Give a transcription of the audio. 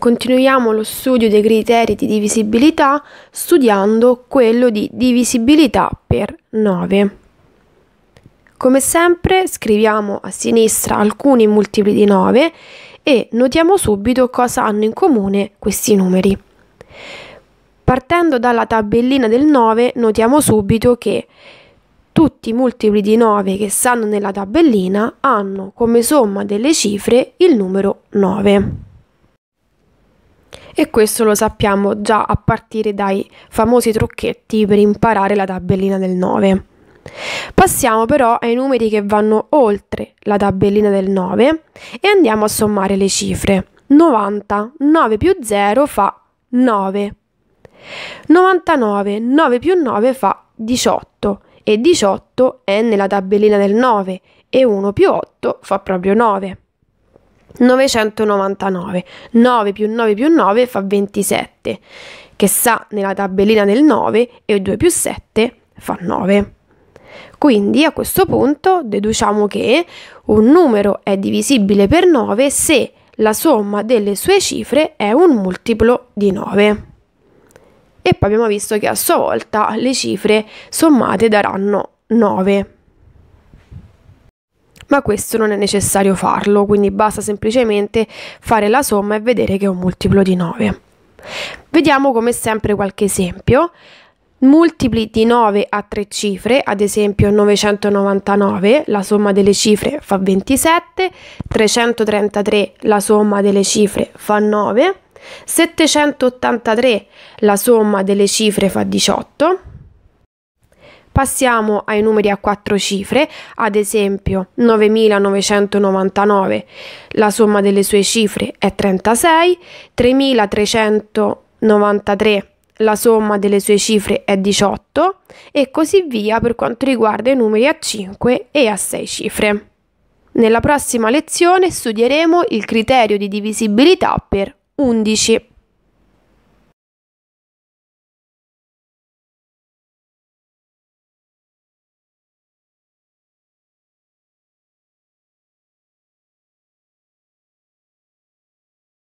Continuiamo lo studio dei criteri di divisibilità studiando quello di divisibilità per 9. Come sempre scriviamo a sinistra alcuni multipli di 9 e notiamo subito cosa hanno in comune questi numeri. Partendo dalla tabellina del 9 notiamo subito che tutti i multipli di 9 che stanno nella tabellina hanno come somma delle cifre il numero 9 e questo lo sappiamo già a partire dai famosi trucchetti per imparare la tabellina del 9. Passiamo però ai numeri che vanno oltre la tabellina del 9 e andiamo a sommare le cifre. 90, 9 più 0 fa 9. 99, 9 più 9 fa 18 e 18 è nella tabellina del 9 e 1 più 8 fa proprio 9. 999. 9 più 9 più 9 fa 27, che sta nella tabellina del 9 e 2 più 7 fa 9. Quindi a questo punto deduciamo che un numero è divisibile per 9 se la somma delle sue cifre è un multiplo di 9. E poi abbiamo visto che a sua volta le cifre sommate daranno 9 ma questo non è necessario farlo, quindi basta semplicemente fare la somma e vedere che è un multiplo di 9. Vediamo come sempre qualche esempio. Multipli di 9 a 3 cifre, ad esempio 999, la somma delle cifre fa 27, 333 la somma delle cifre fa 9, 783 la somma delle cifre fa 18, Passiamo ai numeri a quattro cifre, ad esempio 9999, la somma delle sue cifre è 36, 3393 la somma delle sue cifre è 18 e così via per quanto riguarda i numeri a 5 e a 6 cifre. Nella prossima lezione studieremo il criterio di divisibilità per 11.